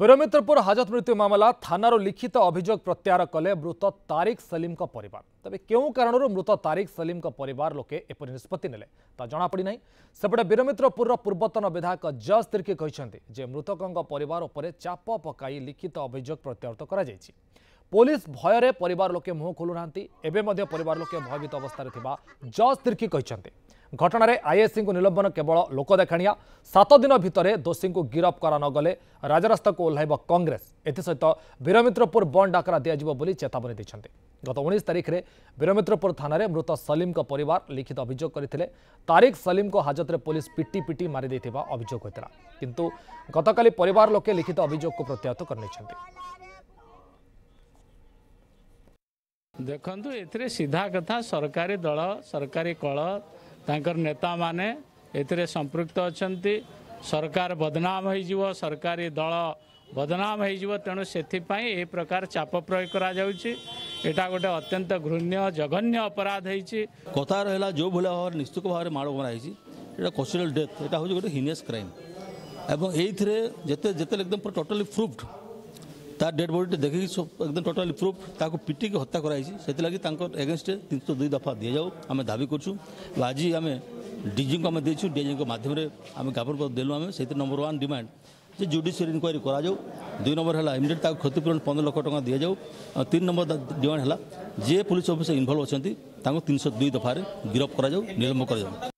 ବୀରମିତ୍ରପୁର ହାଜତ ମୃତ୍ୟୁ ମାମଲା ଥାନାରୁ ଲିଖିତ ଅଭିଯୋଗ ପ୍ରତ୍ୟାହାର କଲେ ମୃତ ତାରିକ ସଲିମଙ୍କ ପରିବାର ତେବେ କେଉଁ କାରଣରୁ ମୃତ ତାରିକ ସଲିମଙ୍କ ପରିବାର ଲୋକେ ଏପରି ନିଷ୍ପତ୍ତି ନେଲେ ତା ଜଣାପଡ଼ିନାହିଁ ସେପଟେ ବୀରମିତ୍ରପୁରର ପୂର୍ବତନ ବିଧାୟକ ଜସ୍ ତିର୍କି କହିଛନ୍ତି ଯେ ମୃତକଙ୍କ ପରିବାର ଉପରେ ଚାପ ପକାଇ ଲିଖିତ ଅଭିଯୋଗ ପ୍ରତ୍ୟାହୃତ କରାଯାଇଛି ପୋଲିସ ଭୟରେ ପରିବାର ଲୋକେ ମୁହଁ ଖୋଲୁନାହାନ୍ତି ଏବେ ମଧ୍ୟ ପରିବାର ଲୋକେ ଭୟଭୀତ ଅବସ୍ଥାରେ ଥିବା ଜସ୍ ତିର୍କି କହିଛନ୍ତି ଘଟଣାରେ ଆଇଏସ୍ସିଙ୍କୁ ନିଲମ୍ବନ କେବଳ ଲୋକଦେଖାଣିଆ ସାତ ଦିନ ଭିତରେ ଦୋଷୀଙ୍କୁ ଗିରଫ କରାନଗଲେ ରାଜରାସ୍ତାକୁ ଓହ୍ଲାଇବ କଂଗ୍ରେସ ଏଥିସହିତ ବୀରମିତ୍ରପୁର ବନ୍ଦ ଡାକରା ଦିଆଯିବ ବୋଲି ଚେତାବନୀ ଦେଇଛନ୍ତି ଗତ ଉଣେଇଶ ତାରିଖରେ ବୀରମିତ୍ରପୁର ଥାନାରେ ମୃତ ସଲିମ୍ଙ୍କ ପରିବାର ଲିଖିତ ଅଭିଯୋଗ କରିଥିଲେ ତାରିକ ସଲିମ୍ଙ୍କ ହାଜତରେ ପୋଲିସ ପିଟି ପିଟି ମାରିଦେଇଥିବା ଅଭିଯୋଗ ହୋଇଥିଲା କିନ୍ତୁ ଗତକାଲି ପରିବାର ଲୋକେ ଲିଖିତ ଅଭିଯୋଗକୁ ପ୍ରତ୍ୟାହତ କରିନେଇଛନ୍ତି ଦେଖନ୍ତୁ ଏଥିରେ ସିଧା କଥା ସରକାରୀ ଦଳ ସରକାରୀ କଳ ତାଙ୍କର ନେତାମାନେ ଏଥିରେ ସମ୍ପୃକ୍ତ ଅଛନ୍ତି ସରକାର ବଦନାମ ହୋଇଯିବ ସରକାରୀ ଦଳ ବଦନାମ ହୋଇଯିବ ତେଣୁ ସେଥିପାଇଁ ଏ ପ୍ରକାର ଚାପ ପ୍ରୟୋଗ କରାଯାଉଛି ଏଇଟା ଗୋଟେ ଅତ୍ୟନ୍ତ ଘୃଣ୍ୟ ଜଘନ୍ୟ ଅପରାଧ ହେଇଛି କଥା ରହିଲା ଯେଉଁଭଳି ଭାବରେ ନିଶ୍ଚିତ ଭାବରେ ମାଡ଼ ମରାହେଇଛି এটা কস্টুরাল ডেথ এটা হচ্ছে গোটে হিনিয়াস ক্রাইম এবং এইথিরে যেতে ଯେତେ একদম পুরো ଟୋଟାଲି প্রুভড তার ডেড বডিটি ଦେଖିକି একদম টোটালি প্রুফ তাকে ପିଟିକି হত্যা করা হয়েছে সেগুলি তাঁর এগেনস্টে তিনশো দুই দফা দিয়ে যাও আমি দাবি করছু ডিজিঙ্কু আমি আমি দিয়েছি ডিজিঙ্কু মাধ্যমে আমি জ্ঞাপনপত্র দেলু আমি সেই নম্বর ওয়ান ডিমান্ড যে জুডিসিয়াল ইনকোয়ারি করা যাও দুই নম্বর হল ইমিডিয়েট তাকে ক্ষতিপূরণ পনেরো লক্ষ টাকা দিয়ে যাও তিন নম্বর ডিমান্ড হল যে পুলিশ অফিসার ইনভলভ অনেক তাঁর তিনশো দুই দফার গিরফ করা যাও নিলম্ব করা যাও